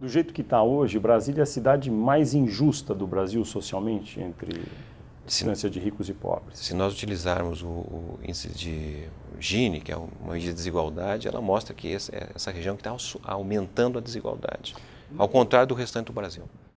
do jeito que está hoje, Brasília é a cidade mais injusta do Brasil socialmente entre distância de ricos e pobres. Se nós utilizarmos o, o índice de Gini, que é uma medida de desigualdade, ela mostra que essa, é, essa região que está aumentando a desigualdade, ao contrário do restante do Brasil.